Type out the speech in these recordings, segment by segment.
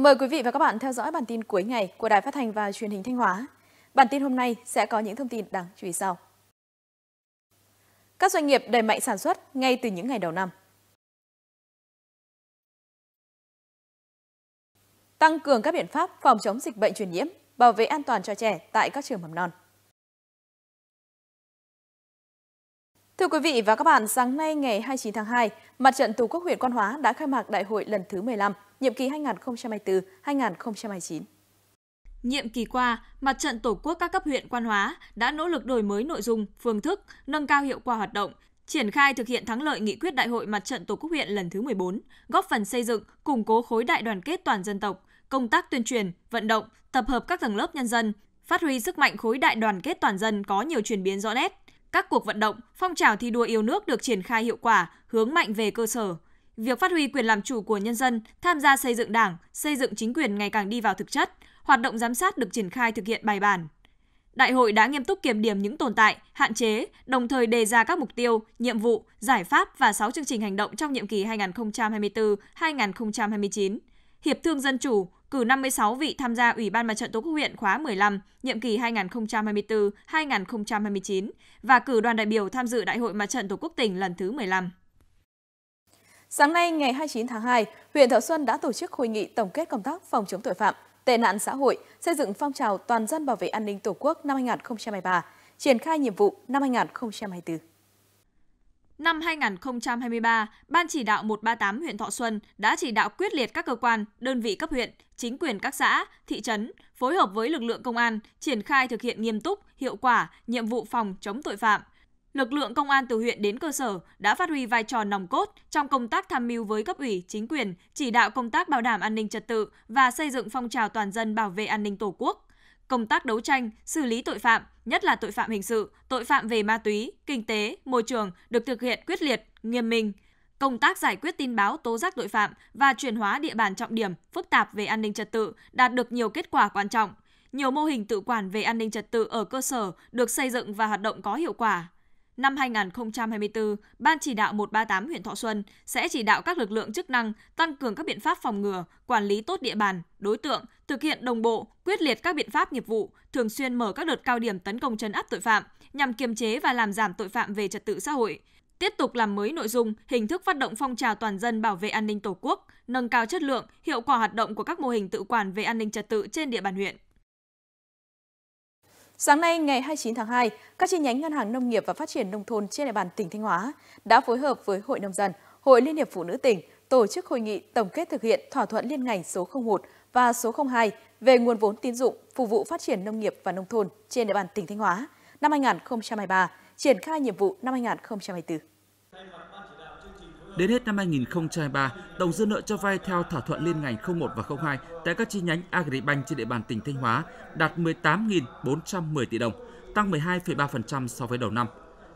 Mời quý vị và các bạn theo dõi bản tin cuối ngày của Đài Phát thanh và Truyền hình Thanh Hóa. Bản tin hôm nay sẽ có những thông tin đáng chú ý sau. Các doanh nghiệp đẩy mạnh sản xuất ngay từ những ngày đầu năm. Tăng cường các biện pháp phòng chống dịch bệnh truyền nhiễm, bảo vệ an toàn cho trẻ tại các trường mầm non. Thưa quý vị và các bạn, sáng nay ngày 29 tháng 2, Mặt trận Tổ quốc huyện Quan Hóa đã khai mạc đại hội lần thứ 15 nhiệm kỳ 2024-2029. Nhiệm kỳ qua, Mặt trận Tổ quốc các cấp huyện Quan Hóa đã nỗ lực đổi mới nội dung, phương thức, nâng cao hiệu quả hoạt động, triển khai thực hiện thắng lợi nghị quyết Đại hội Mặt trận Tổ quốc huyện lần thứ 14, góp phần xây dựng, củng cố khối đại đoàn kết toàn dân tộc, công tác tuyên truyền, vận động, tập hợp các tầng lớp nhân dân, phát huy sức mạnh khối đại đoàn kết toàn dân có nhiều chuyển biến rõ nét. Các cuộc vận động, phong trào thi đua yêu nước được triển khai hiệu quả, hướng mạnh về cơ sở, Việc phát huy quyền làm chủ của nhân dân, tham gia xây dựng Đảng, xây dựng chính quyền ngày càng đi vào thực chất, hoạt động giám sát được triển khai thực hiện bài bản. Đại hội đã nghiêm túc kiểm điểm những tồn tại, hạn chế, đồng thời đề ra các mục tiêu, nhiệm vụ, giải pháp và 6 chương trình hành động trong nhiệm kỳ 2024-2029. Hiệp thương dân chủ, cử 56 vị tham gia Ủy ban Mặt trận Tổ quốc huyện khóa 15, nhiệm kỳ 2024-2029 và cử đoàn đại biểu tham dự Đại hội Mặt trận Tổ quốc tỉnh lần thứ 15. Sáng nay ngày 29 tháng 2, huyện Thọ Xuân đã tổ chức hội nghị tổng kết công tác phòng chống tội phạm, tệ nạn xã hội, xây dựng phong trào toàn dân bảo vệ an ninh Tổ quốc năm 2023, triển khai nhiệm vụ năm 2024. Năm 2023, Ban chỉ đạo 138 huyện Thọ Xuân đã chỉ đạo quyết liệt các cơ quan, đơn vị cấp huyện, chính quyền các xã, thị trấn phối hợp với lực lượng công an triển khai thực hiện nghiêm túc, hiệu quả nhiệm vụ phòng chống tội phạm, lực lượng công an từ huyện đến cơ sở đã phát huy vai trò nòng cốt trong công tác tham mưu với cấp ủy, chính quyền, chỉ đạo công tác bảo đảm an ninh trật tự và xây dựng phong trào toàn dân bảo vệ an ninh Tổ quốc. Công tác đấu tranh, xử lý tội phạm, nhất là tội phạm hình sự, tội phạm về ma túy, kinh tế, môi trường được thực hiện quyết liệt, nghiêm minh. Công tác giải quyết tin báo tố giác tội phạm và chuyển hóa địa bàn trọng điểm phức tạp về an ninh trật tự đạt được nhiều kết quả quan trọng. Nhiều mô hình tự quản về an ninh trật tự ở cơ sở được xây dựng và hoạt động có hiệu quả năm 2024, Ban chỉ đạo 138 huyện Thọ Xuân sẽ chỉ đạo các lực lượng chức năng tăng cường các biện pháp phòng ngừa, quản lý tốt địa bàn, đối tượng, thực hiện đồng bộ, quyết liệt các biện pháp nghiệp vụ, thường xuyên mở các đợt cao điểm tấn công chấn áp tội phạm nhằm kiềm chế và làm giảm tội phạm về trật tự xã hội, tiếp tục làm mới nội dung, hình thức phát động phong trào toàn dân bảo vệ an ninh Tổ quốc, nâng cao chất lượng, hiệu quả hoạt động của các mô hình tự quản về an ninh trật tự trên địa bàn huyện. Sáng nay ngày 29 tháng 2, các chi nhánh Ngân hàng Nông nghiệp và Phát triển Nông thôn trên địa bàn tỉnh Thanh Hóa đã phối hợp với Hội Nông dân, Hội Liên hiệp Phụ nữ tỉnh tổ chức hội nghị tổng kết thực hiện thỏa thuận liên ngành số 01 và số 02 về nguồn vốn tín dụng phục vụ phát triển nông nghiệp và nông thôn trên địa bàn tỉnh Thanh Hóa năm 2023, triển khai nhiệm vụ năm 2024. Đến hết năm 2023, tổng dư nợ cho vay theo thỏa thuận liên ngành 01 và 02 tại các chi nhánh Agribank trên địa bàn tỉnh Thanh Hóa đạt 18.410 tỷ đồng, tăng 12,3% so với đầu năm.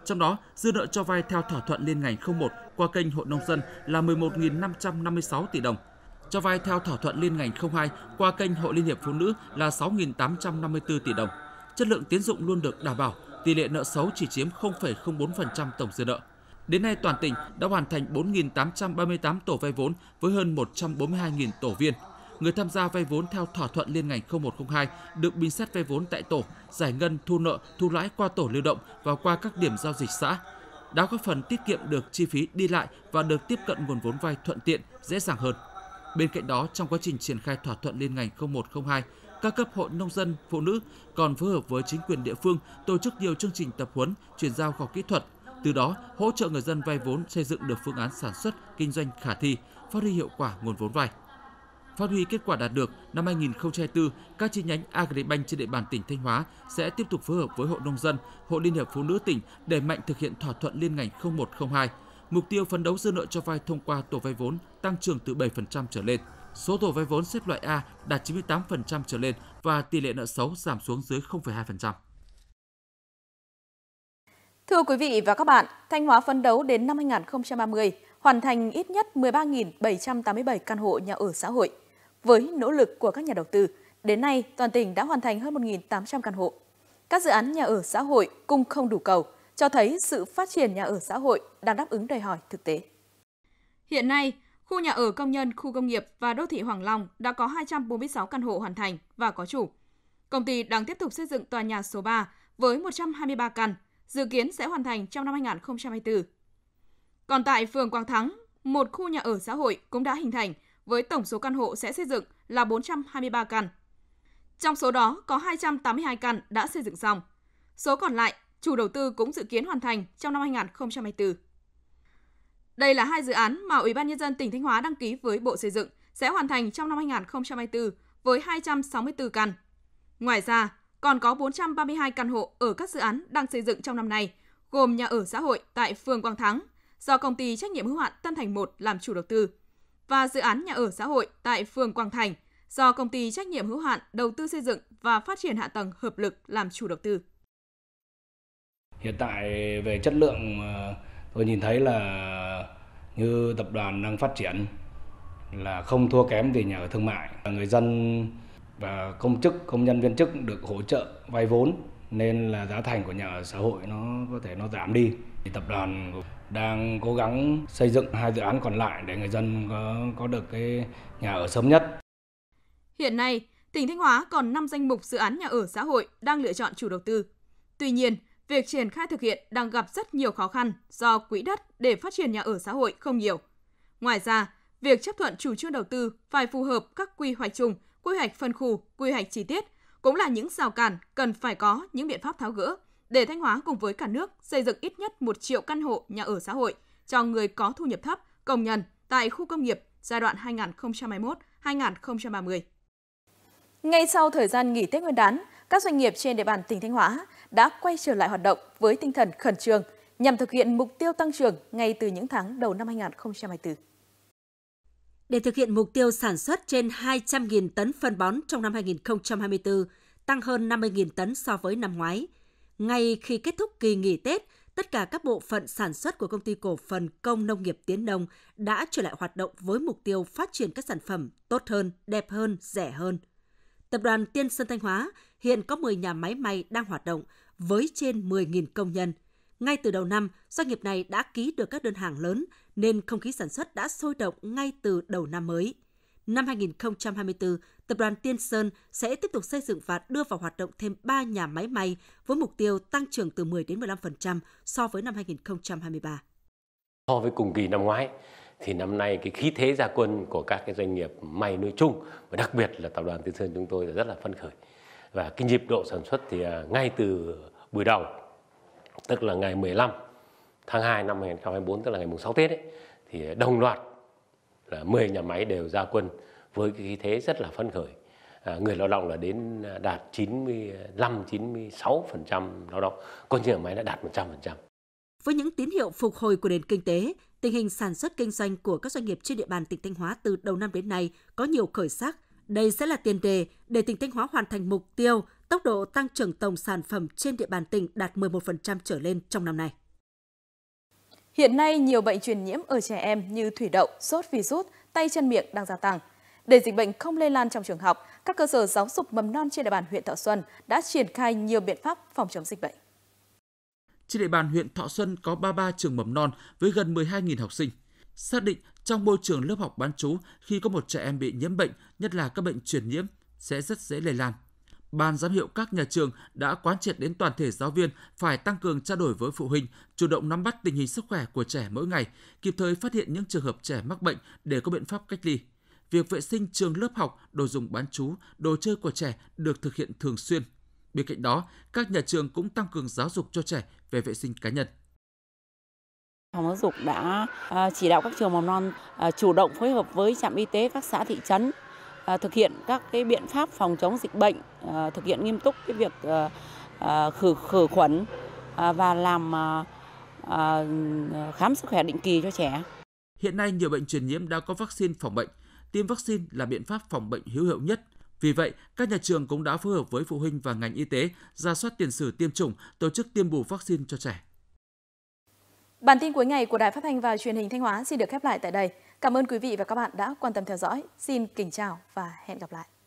Trong đó, dư nợ cho vay theo thỏa thuận liên ngành 01 qua kênh Hội Nông dân là 11.556 tỷ đồng, cho vay theo thỏa thuận liên ngành 02 qua kênh Hội Liên hiệp Phụ nữ là 6.854 tỷ đồng. Chất lượng tiến dụng luôn được đảm bảo, tỷ lệ nợ xấu chỉ chiếm 0,04% tổng dư nợ. Đến nay, toàn tỉnh đã hoàn thành 4.838 tổ vay vốn với hơn 142.000 tổ viên. Người tham gia vay vốn theo thỏa thuận liên ngành 0102 được bình xét vay vốn tại tổ, giải ngân, thu nợ, thu lãi qua tổ lưu động và qua các điểm giao dịch xã. Đã góp phần tiết kiệm được chi phí đi lại và được tiếp cận nguồn vốn vay thuận tiện, dễ dàng hơn. Bên cạnh đó, trong quá trình triển khai thỏa thuận liên ngành 0102, các cấp hội nông dân, phụ nữ còn phối hợp với chính quyền địa phương tổ chức nhiều chương trình tập huấn, chuyển giao khoa kỹ thuật, từ đó, hỗ trợ người dân vay vốn xây dựng được phương án sản xuất, kinh doanh khả thi, phát huy hiệu quả nguồn vốn vay. Phát huy kết quả đạt được, năm 2024, các chi nhánh Agribank trên địa bàn tỉnh Thanh Hóa sẽ tiếp tục phối hợp với Hội Nông dân, Hội Liên hiệp Phụ nữ tỉnh để mạnh thực hiện thỏa thuận liên ngành 0102, mục tiêu phấn đấu dư nợ cho vay thông qua tổ vay vốn tăng trưởng từ 7% trở lên. Số tổ vay vốn xếp loại A đạt 98% trở lên và tỷ lệ nợ xấu giảm xuống dưới 0,2%. Thưa quý vị và các bạn, Thanh Hóa phấn đấu đến năm 2030 hoàn thành ít nhất 13.787 căn hộ nhà ở xã hội. Với nỗ lực của các nhà đầu tư, đến nay toàn tỉnh đã hoàn thành hơn 1.800 căn hộ. Các dự án nhà ở xã hội cung không đủ cầu, cho thấy sự phát triển nhà ở xã hội đang đáp ứng đòi hỏi thực tế. Hiện nay, khu nhà ở công nhân, khu công nghiệp và đô thị Hoàng Long đã có 246 căn hộ hoàn thành và có chủ. Công ty đang tiếp tục xây dựng tòa nhà số 3 với 123 căn, dự kiến sẽ hoàn thành trong năm 2024. Còn tại phường Quang Thắng, một khu nhà ở xã hội cũng đã hình thành với tổng số căn hộ sẽ xây dựng là 423 căn. Trong số đó có 282 căn đã xây dựng xong. Số còn lại, chủ đầu tư cũng dự kiến hoàn thành trong năm 2024. Đây là hai dự án mà Ủy ban nhân dân tỉnh Thanh Hóa đăng ký với Bộ Xây dựng sẽ hoàn thành trong năm 2024 với 264 căn. Ngoài ra, còn có 432 căn hộ ở các dự án đang xây dựng trong năm nay, gồm nhà ở xã hội tại phường Quang Thắng do công ty trách nhiệm hữu hạn Tân Thành 1 làm chủ đầu tư và dự án nhà ở xã hội tại phường Quang Thành do công ty trách nhiệm hữu hạn đầu tư xây dựng và phát triển hạ tầng hợp lực làm chủ đầu tư. Hiện tại về chất lượng ờ, tôi nhìn thấy là như tập đoàn đang phát triển là không thua kém về nhà ở thương mại. Người dân và công chức công nhân viên chức được hỗ trợ vay vốn nên là giá thành của nhà ở xã hội nó có thể nó giảm đi thì tập đoàn đang cố gắng xây dựng hai dự án còn lại để người dân có, có được cái nhà ở sớm nhất. Hiện nay, tỉnh Thanh Hóa còn 5 danh mục dự án nhà ở xã hội đang lựa chọn chủ đầu tư. Tuy nhiên, việc triển khai thực hiện đang gặp rất nhiều khó khăn do quỹ đất để phát triển nhà ở xã hội không nhiều. Ngoài ra, việc chấp thuận chủ trương đầu tư phải phù hợp các quy hoạch chung quy hoạch phân khu, quy hoạch chi tiết cũng là những rào cản cần phải có những biện pháp tháo gỡ để Thanh Hóa cùng với cả nước xây dựng ít nhất 1 triệu căn hộ nhà ở xã hội cho người có thu nhập thấp, công nhân tại khu công nghiệp giai đoạn 2021-2030. Ngay sau thời gian nghỉ Tết Nguyên đán, các doanh nghiệp trên địa bàn tỉnh Thanh Hóa đã quay trở lại hoạt động với tinh thần khẩn trương nhằm thực hiện mục tiêu tăng trưởng ngay từ những tháng đầu năm 2024. Để thực hiện mục tiêu sản xuất trên 200.000 tấn phân bón trong năm 2024, tăng hơn 50.000 tấn so với năm ngoái. Ngay khi kết thúc kỳ nghỉ Tết, tất cả các bộ phận sản xuất của công ty cổ phần Công nông nghiệp Tiến Đông đã trở lại hoạt động với mục tiêu phát triển các sản phẩm tốt hơn, đẹp hơn, rẻ hơn. Tập đoàn Tiên Sơn Thanh Hóa hiện có 10 nhà máy may đang hoạt động với trên 10.000 công nhân – ngay từ đầu năm, doanh nghiệp này đã ký được các đơn hàng lớn nên không khí sản xuất đã sôi động ngay từ đầu năm mới. Năm 2024, Tập đoàn Tiên Sơn sẽ tiếp tục xây dựng và đưa vào hoạt động thêm 3 nhà máy may với mục tiêu tăng trưởng từ 10 đến 15% so với năm 2023. So với cùng kỳ năm ngoái, thì năm nay cái khí thế gia quân của các cái doanh nghiệp may nói chung và đặc biệt là tập đoàn Tiên Sơn chúng tôi rất là phấn khởi và cái nhịp độ sản xuất thì à, ngay từ buổi đầu tức là ngày 15 tháng 2 năm 2024 tức là ngày mùng 6 Tết ấy, thì đồng loạt là 10 nhà máy đều ra quân với cái khí thế rất là phấn khởi. À, người lao động là đến à, đạt 95 96% lao động, có những nhà máy đã đạt 100%. Với những tín hiệu phục hồi của nền kinh tế, tình hình sản xuất kinh doanh của các doanh nghiệp trên địa bàn tỉnh Thanh Hóa từ đầu năm đến nay có nhiều khởi sắc, đây sẽ là tiền đề để tỉnh Thanh Hóa hoàn thành mục tiêu tốc độ tăng trưởng tổng sản phẩm trên địa bàn tỉnh đạt 11% trở lên trong năm nay. Hiện nay, nhiều bệnh truyền nhiễm ở trẻ em như thủy đậu, sốt virus, tay chân miệng đang gia tăng. Để dịch bệnh không lây lan trong trường học, các cơ sở giáo dục mầm non trên địa bàn huyện Thọ Xuân đã triển khai nhiều biện pháp phòng chống dịch bệnh. Trên địa bàn huyện Thọ Xuân có 33 trường mầm non với gần 12.000 học sinh. Xác định trong môi trường lớp học bán trú, khi có một trẻ em bị nhiễm bệnh, nhất là các bệnh truyền nhiễm, sẽ rất dễ lây lan. Ban giám hiệu các nhà trường đã quán triệt đến toàn thể giáo viên phải tăng cường trao đổi với phụ huynh, chủ động nắm bắt tình hình sức khỏe của trẻ mỗi ngày, kịp thời phát hiện những trường hợp trẻ mắc bệnh để có biện pháp cách ly. Việc vệ sinh trường lớp học, đồ dùng bán trú, đồ chơi của trẻ được thực hiện thường xuyên. Bên cạnh đó, các nhà trường cũng tăng cường giáo dục cho trẻ về vệ sinh cá nhân. Phòng giáo dục đã à, chỉ đạo các trường mầm non à, chủ động phối hợp với trạm y tế các xã thị trấn à, thực hiện các cái biện pháp phòng chống dịch bệnh, thực hiện nghiêm túc cái việc khử khử khuẩn và làm khám sức khỏe định kỳ cho trẻ. Hiện nay nhiều bệnh truyền nhiễm đã có vaccine phòng bệnh, tiêm vaccine là biện pháp phòng bệnh hữu hiệu nhất. Vì vậy, các nhà trường cũng đã phối hợp với phụ huynh và ngành y tế ra soát tiền sử tiêm chủng, tổ chức tiêm bù vaccine cho trẻ. Bản tin cuối ngày của Đài Phát thanh và Truyền hình Thanh Hóa xin được khép lại tại đây. Cảm ơn quý vị và các bạn đã quan tâm theo dõi. Xin kính chào và hẹn gặp lại.